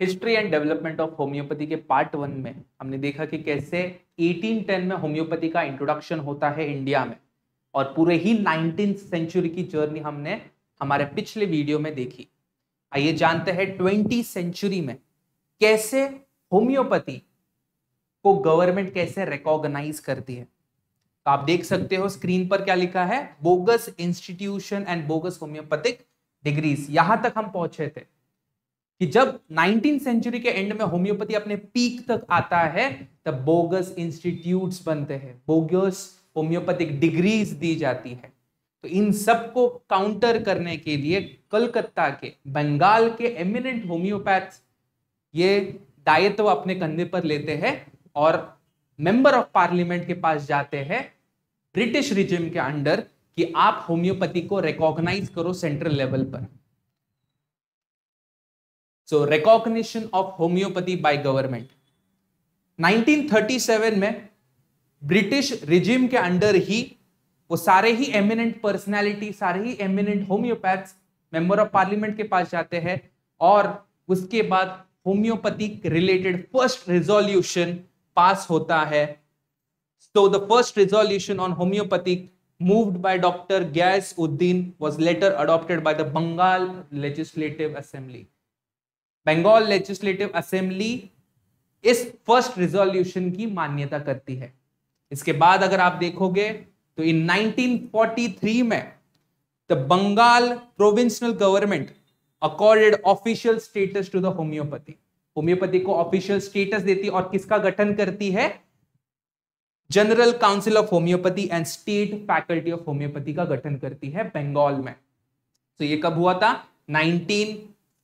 History and development of homeopathy के part one में हमने देखा कि कैसे 1810 में होम्योपैथी का इंट्रोडक्शन होता है इंडिया में और पूरे ही नाइनटीन सेंचुरी की जर्नी हमने हमारे पिछले वीडियो में देखी आइए जानते हैं ट्वेंटी सेंचुरी में कैसे होम्योपैथी को गवर्नमेंट कैसे रिकॉग्नाइज करती है तो आप देख सकते हो स्क्रीन पर क्या लिखा है bogus institution and bogus homeopathic degrees यहां तक हम पहुंचे थे कि जब 19 सेंचुरी के एंड में होम्योपैथी अपने पीक तक आता है तब बोगस इंस्टीट्यूट्स बनते हैं बोगस होम्योपैथिक डिग्रीज दी जाती है तो इन सब को काउंटर करने के लिए कलकत्ता के बंगाल के एमिनेंट होम्योपैथ ये दायित्व अपने कंधे पर लेते हैं और मेंबर ऑफ पार्लियामेंट के पास जाते हैं ब्रिटिश रिजिम के अंडर कि आप होम्योपैथी को रिकॉग्नाइज करो सेंट्रल लेवल पर so recognition of homeopathy by government 1937 में ब्रिटिश रिजिम के अंडर ही वो सारे ही एमिनेंट पर्सनैलिटी सारे ही eminent homeopaths member of parliament के पास जाते हैं और उसके बाद homeopathic related first resolution pass होता है so the first resolution on homeopathy moved by Dr. Gyas Uddin was later adopted by the Bengal Legislative Assembly. Bengal legislative assembly इस फर्स्ट रिजोल्यूशन की मान्यता करती है इसके बाद अगर आप देखोगे तो इन 1943 में the Bengal provincial government accorded official status to the homeopathy homeopathy को ऑफिशियल स्टेटस देती और किसका गठन करती है general council of homeopathy and state faculty of homeopathy का गठन करती है बंगाल में तो so ये कब हुआ था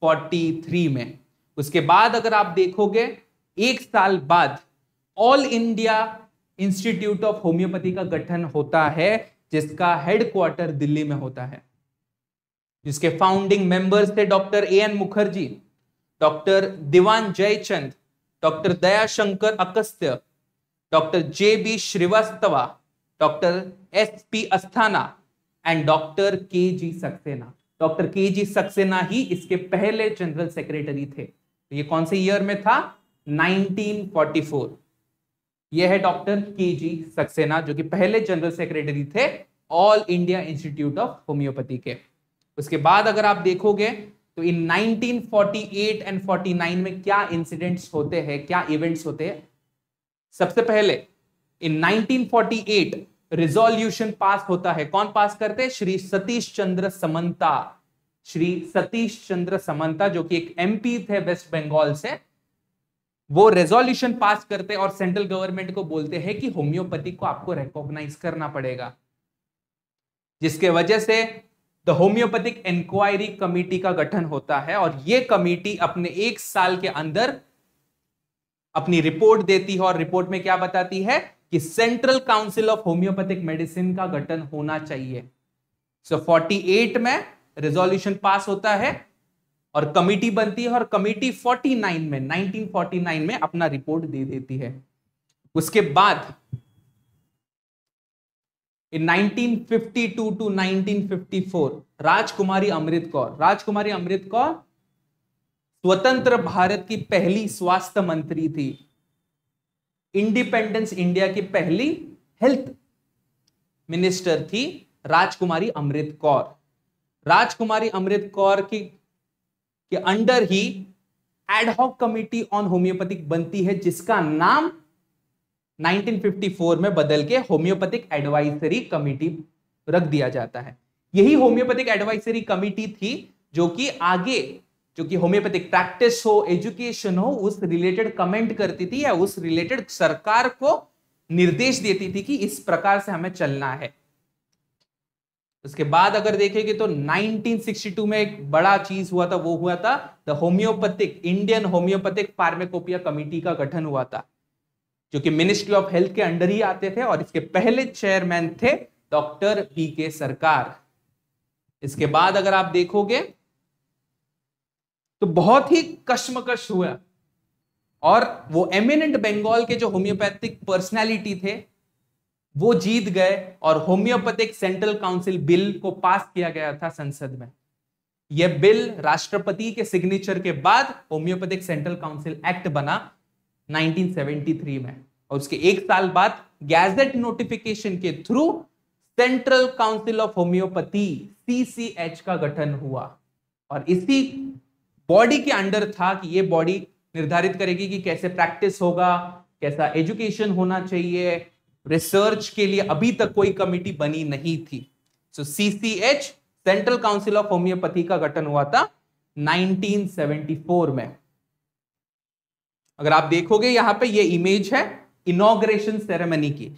1943 में उसके बाद अगर आप देखोगे एक साल बाद all India institute of homeopathy का गठन होता है जिसका हेडक्वार्टर दिल्ली में होता है जिसके फाउंडिंग मेंबर्स थे doctor A N Mukherjee doctor Diwan Jaichand doctor Dayashankar Akastya doctor J B Srivastava doctor S P Asthana and doctor K G Saxena doctor K G Saxena ही इसके पहले जनरल सेक्रेटरी थे तो ये कौन से ईयर में था 1944 ये है डॉक्टर के जी सक्सेना जो कि पहले जनरल सेक्रेटरी थे all India institute of homeopathy के उसके बाद अगर आप देखोगे तो इन 1948 एंड 49 में क्या इंसिडेंट्स होते हैं क्या इवेंट्स होते हैं सबसे पहले इन 1948 रिजोल्यूशन पास होता है कौन पास करते हैं श्री सतीश चंद्र समंता श्री सतीश चंद्र समंता जो कि एक एमपी थे वेस्ट बंगाल से वो रेजोल्यूशन पास करते और सेंट्रल गवर्नमेंट को बोलते हैं कि होम्योपैथी को आपको रिकॉग्नाइज करना पड़ेगा जिसके वजह से द होम्योपैथिक इंक्वायरी कमेटी का गठन होता है और ये कमेटी अपने एक साल के अंदर अपनी रिपोर्ट देती है और रिपोर्ट में क्या बताती है कि central council of homeopathic medicine का गठन होना चाहिए सो so 48 में रेजोल्यूशन पास होता है और कमिटी बनती है और कमिटी 49 में 1949 में अपना रिपोर्ट दे देती है उसके बाद इन 1952 टू 1954 राजकुमारी अमृत कौर राजकुमारी अमृत कौर स्वतंत्र भारत की पहली स्वास्थ्य मंत्री थी इंडिपेंडेंस इंडिया की पहली हेल्थ मिनिस्टर थी राजकुमारी अमृत कौर राजकुमारी अमृत कौर की के अंडर ही एडहॉक कमिटी ऑन होम्योपैथिक बनती है जिसका नाम 1954 में बदल के होम्योपैथिक एडवाइजरी कमिटी रख दिया जाता है यही होम्योपैथिक एडवाइजरी कमिटी थी जो कि आगे जो कि होम्योपैथिक प्रैक्टिस हो एजुकेशन हो उस रिलेटेड कमेंट करती थी या उस रिलेटेड सरकार को निर्देश देती थी कि इस प्रकार से हमें चलना है उसके बाद अगर देखेंगे तो 1962 में एक बड़ा चीज हुआ था वो हुआ था the homeopathic Indian homeopathic pharmacopoeia committee का गठन हुआ था जो कि मिनिस्ट्री ऑफ हेल्थ के अंडर ही आते थे और इसके पहले चेयरमैन थे डॉक्टर बी के सरकार इसके बाद अगर आप देखोगे तो बहुत ही कश्मकश हुआ और वो एमिनेंट बंगाल के जो होम्योपैथिक पर्सनालिटी थे वो जीत गए और होम्योपैथिक सेंट्रल काउंसिल बिल को पास किया गया था संसद में यह बिल राष्ट्रपति के सिग्नेचर के बाद होम्योपैथिक सेंट्रल काउंसिल एक्ट बना 1973 में और उसके एक साल बाद गैजेट नोटिफिकेशन के through central council of homeopathy CCH का गठन हुआ और इसी बॉडी के अंडर था कि ये बॉडी निर्धारित करेगी कि कैसे प्रैक्टिस होगा कैसा एजुकेशन होना चाहिए रिसर्च के लिए अभी तक कोई कमिटी बनी नहीं थी so CCH central council of homeopathy का गठन हुआ था 1974 में अगर आप देखोगे यहां पे ये इमेज है इनोग्रेशन सेरेमनी की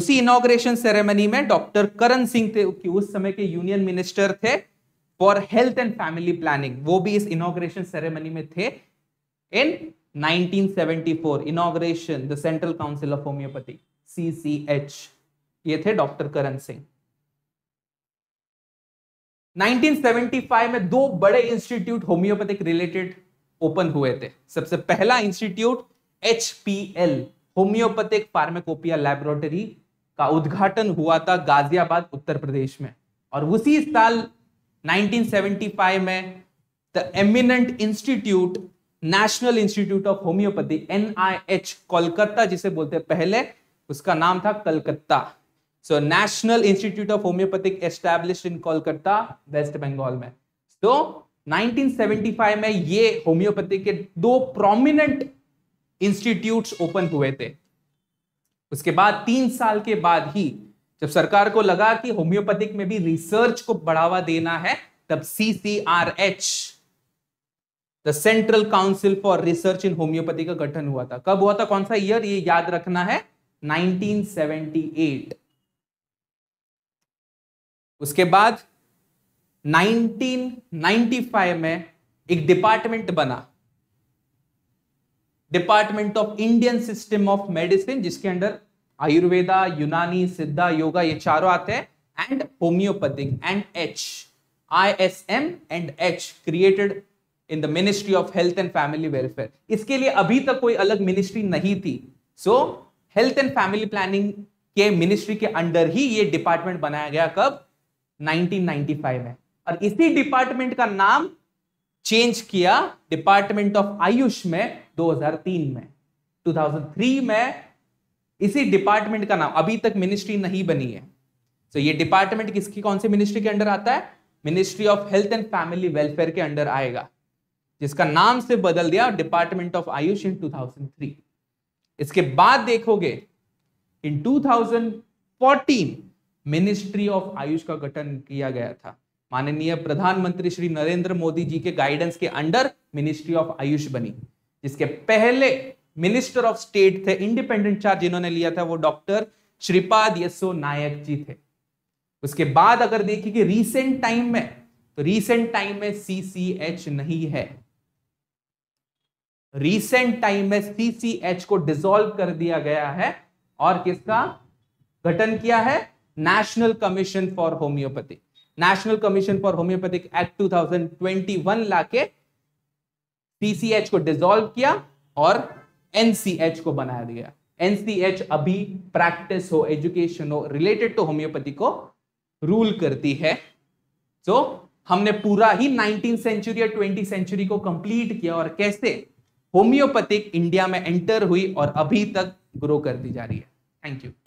उसी इनोग्रेशन सेरेमनी में डॉक्टर करण सिंह थे उस समय के यूनियन मिनिस्टर थे for health and family planning वो भी इस इनोग्रेशन सेरेमनी में थे in 1974 inauguration the central council of homeopathy CCH ये थे डॉक्टर करण सिंह 1975 में दो बड़े इंस्टीट्यूट होम्योपैथिक रिलेटेड ओपन हुए थे सबसे पहला institute H P L homeopathic pharmacopoeia laboratory का उद्घाटन हुआ था गाजियाबाद उत्तर प्रदेश में और उसी साल 1975 में the eminent institute national institute of homeopathy NIH Kolkata जिसे बोलते हैं पहले उसका नाम था Calcutta so national institute of homeopathic establish in Kolkata west Bengal में तो so, 1975 में ये होम्योपैथी के दो प्रोमिनेंट इंस्टीट्यूट्स ओपन हुए थे उसके बाद तीन साल के बाद ही जब सरकार को लगा कि होम्योपैथिक में भी रिसर्च को बढ़ावा देना है तब CCRH the central council for research in homeopathy का गठन हुआ था कब हुआ था कौन सा ईयर ये याद रखना है 1978 उसके बाद 1995 में एक डिपार्टमेंट बना department of Indian system of medicine जिसके अंडर आयुर्वेदा यूनानी सिद्धा योगा ये चारों आते हैं and homeopathic and H I S M and H created in the ministry of health and family welfare इसके लिए अभी तक कोई अलग मिनिस्ट्री नहीं थी so health and family planning के मिनिस्ट्री के अंडर ही ये डिपार्टमेंट बनाया गया कब 1995 में और इसी डिपार्टमेंट का नाम चेंज किया डिपार्टमेंट ऑफ आयुष में 2003 में 2003 में इसी डिपार्टमेंट का नाम अभी तक मिनिस्ट्री नहीं बनी है तो so, ये डिपार्टमेंट किसकी कौन से मिनिस्ट्री के अंडर आता है ministry of health and family welfare के अंडर आएगा जिसका नाम से बदल दिया डिपार्टमेंट ऑफ आयुष इन 2003 इसके बाद देखोगे इन 2014 मिनिस्ट्री ऑफ आयुष का गठन किया गया था माननीय प्रधानमंत्री श्री नरेंद्र मोदी जी के गाइडेंस के अंडर मिनिस्ट्री ऑफ आयुष बनी जिसके पहले मिनिस्टर ऑफ स्टेट थे इंडिपेंडेंट चार्ज इन्होंने लिया था वो डॉक्टर श्रीपाद यसो नायक जी थे उसके बाद अगर देखिए कि रीसेंट टाइम में तो रीसेंट टाइम में सीसीएच नहीं है रीसेंट टाइम में सीसीएच को डिसॉल्व कर दिया गया है और किसका गठन किया है national commission for homeopathy national commission for homeopathic act 2021 लाके सीसीएच को डिसॉल्व किया और एनसीएच को बनाया गया एनसीएच अभी प्रैक्टिस हो एजुकेशन हो रिलेटेड टू होम्योपैथी को रूल करती है सो so, हमने पूरा ही नाइनटीन सेंचुरी या ट्वेंटी सेंचुरी को कंप्लीट किया और कैसे होम्योपैथिक इंडिया में एंटर हुई और अभी तक ग्रो करती जा रही है थैंक यू